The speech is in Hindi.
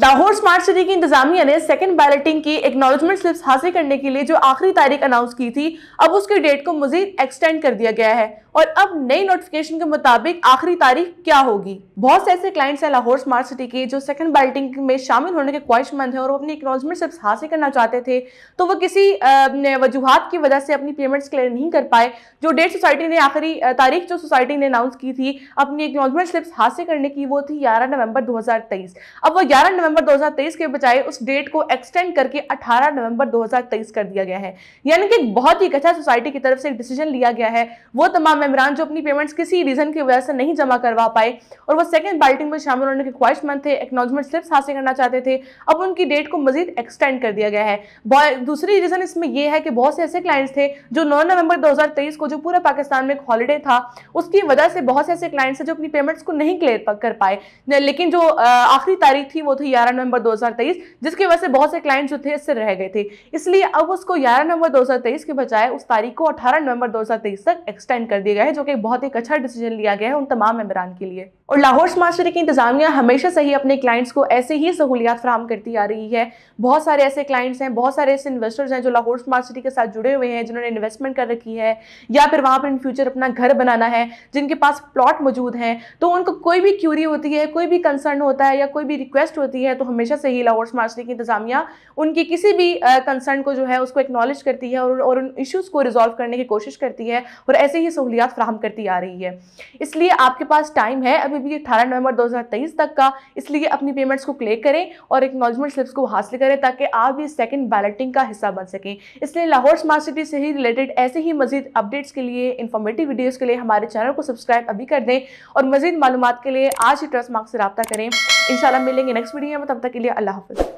लाहौर स्मार्ट सिटी की इंतजामिया ने सेकंड बैलेटिंग की एक्नॉलेजमेंट स्लिप्स हासिल करने के लिए जो आखिरी तारीख अनाउंस की थी अब उसकी डेट को मजीद एक्सटेंड कर दिया गया है और अब नई नोटिफिकेशन के मुताबिक आखिरी तारीख क्या होगी बहुत से ऐसे क्लाइंट्स हैं लाहौर स्मार्ट सिटी के जो सेकंड बैलेटिंग में शामिल होने के ख्वाहिशमंद हैं और अपनी एक्नॉलेजमेंट स्लिप्स हासिल करना चाहते थे तो वो किसी वजूहत की वजह से अपनी पेमेंट्स क्लियर नहीं कर पाए जो डेट सोसाइटी ने आखिरी तारीख जो सोसाइटी ने अनाउंस की थी अपनी एक्नोलॉजमेंट स्लिप्स हासिल करने की वो थी ग्यारह नवंबर दो अब वो ग्यारह नवंबर 2023 के बजाय उस डेट को एक्सटेंड करके 18 नवंबर 2023 कर दिया गया है यानी कि बहुत ही अच्छा सोसाइटी की तरफ से एक डिसीजन लिया गया है वो तमाम मेम्बरान जो अपनी पेमेंट्स किसी रीजन की वजह से नहीं जमा करवा पाए और वो सेकेंड बाल्टिंग में शामिल होने के ख्वाहिशमंद थे एक्नोलॉजमेंट स्लिप्स हासिल करना चाहते थे अब उनकी डेट को मजीद एक्सटेंड कर दिया गया है दूसरी रीजन इसमें यह है कि बहुत से ऐसे क्लाइंट्स थे जो नौ नवंबर दो को जो पूरा पाकिस्तान में एक हॉलीडे था उसकी वजह से बहुत से ऐसे क्लाइंट्स थे जो अपनी पेमेंट्स को नहीं क्लियर कर पाए लेकिन जो आखिरी तारीख थी वो थी ग्यारह नवंबर तेईस जिसकी वजह से बहुत से क्लाइंट जो थे इससे रह गए थे इसलिए अब उसको ग्यारह नवंबर तेईस के बजाय उस तारीख को अठारह नवंबर तेईस तक एक्सटेंड कर दिया गया है जो कि बहुत ही अच्छा डिसीजन लिया गया है उन तमाम मेबरान के लिए और लाहौर मास्टरी की इंतजामिया हमेशा से ही अपने क्लाइंट्स को ऐसे ही सहूलियात फ्राहम करती आ रही है बहुत सारे ऐसे क्लाइंट्स हैं बहुत सारे ऐसे इन्वेस्टर्स हैं जो लाहौर मास्टरी के साथ जुड़े हुए हैं जिन्होंने इन्वेस्टमेंट कर रखी है या फिर वहाँ पर इन फ्यूचर अपना घर बनाना है जिनके पास प्लॉट मौजूद हैं तो उनको कोई भी क्यूरी होती है कोई भी कंसर्न होता है या कोई भी रिक्वेस्ट होती है है तो हमेशा से ही लाहौर समाजती की इंतजामिया उनकी किसी भी कंसर्न को जो है उसको एक्नॉलेज करती है और, और उन इश्यूज़ को रिजॉल्व करने की कोशिश करती है और ऐसे ही सहूलियात फ्राहम करती आ रही है इसलिए आपके पास टाइम है अभी भी अठारह नवंबर 2023 तक का इसलिए अपनी पेमेंट्स को क्लेक करें और एक्नॉलजमेंट स्लिप्स को हासिल करें ताकि आप भी सेकेंड बैलेटिंग का हिस्सा बन सकें इसलिए लाहौर स्मार्ट सिटी से ही रिलेटेड ऐसे ही मजीद अपडेट्स के लिए इंफॉर्मेटिव वीडियोज़ के लिए हमारे चैनल को सब्सक्राइब अभी कर दें और मजीद मालूम के लिए आज ही ट्रस्ट मार्क से रबा करें इंशाल्लाह मिलेंगे नेक्स्ट वीडियो में तब तक के लिए अल्लाह हाफिज़